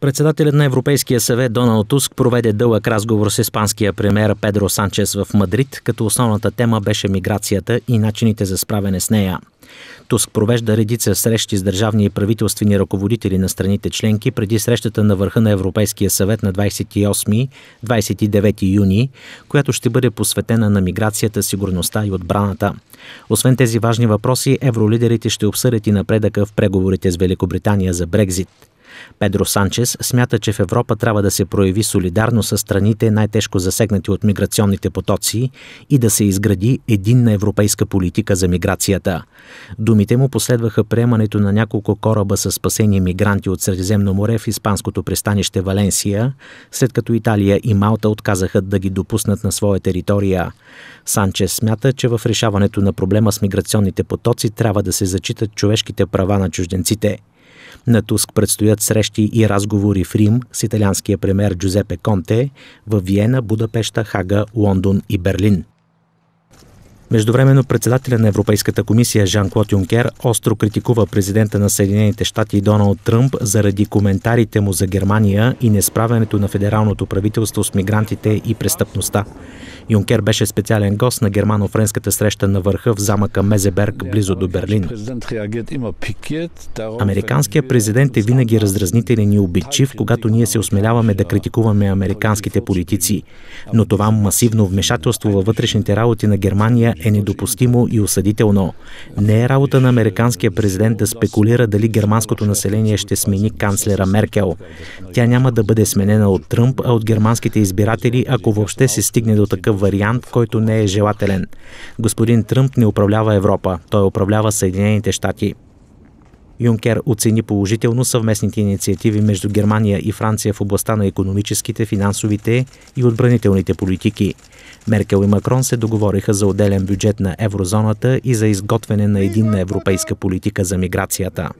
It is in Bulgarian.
Председателят на Европейския съвет Доналд Туск проведе дълъг разговор с испанския премьер Педро Санчес в Мадрид, като основната тема беше миграцията и начините за справяне с нея. Туск провежда редица срещи с държавни и правителствени ръководители на страните членки преди срещата на върха на Европейския съвет на 28-29 юни, която ще бъде посветена на миграцията, сигурността и отбраната. Освен тези важни въпроси, евролидерите ще обсъдят и напредъка в преговорите с Великобритания за Брекзит. Педро Санчес смята, че в Европа трябва да се прояви солидарно с страните най-тежко засегнати от миграционните потоци и да се изгради единна европейска политика за миграцията. Думите му последваха приемането на няколко кораба с спасени мигранти от Средиземно море в испанското пристанище Валенсия, след като Италия и Малта отказаха да ги допуснат на своя територия. Санчес смята, че в решаването на проблема с миграционните потоци трябва да се зачитат човешките права на чужденците – на Туск предстоят срещи и разговори в Рим с италианския премьер Джузепе Конте, в Виена, Будапешта, Хага, Лондон и Берлин. Междувременно председателя на Европейската комисия Жан-Клод Юнкер остро критикува президента на Съединените щати Доналд Тръмп заради коментарите му за Германия и несправянето на федералното правителство с мигрантите и престъпността. Юнкер беше специален гост на германо-френската среща на върха в замъка Мезеберг, близо до Берлин. Американският е президент е винаги раздразнителен и обидчив, когато ние се осмеляваме да критикуваме американските политици. Но това масивно вмешателство във вътрешните работи на Германия е недопустимо и осъдително. Не е работа на американския президент да спекулира дали германското население ще смени канцлера Меркел. Тя няма да бъде сменена от Тръмп, а от германските избиратели, ако въобще се стигне до такъв вариант, който не е желателен. Господин Тръмп не управлява Европа, той управлява Съединените щати. Юнкер оцени положително съвместните инициативи между Германия и Франция в областта на економическите, финансовите и отбранителните политики. Меркел и Макрон се договориха за отделен бюджет на еврозоната и за изготвяне на единна европейска политика за миграцията.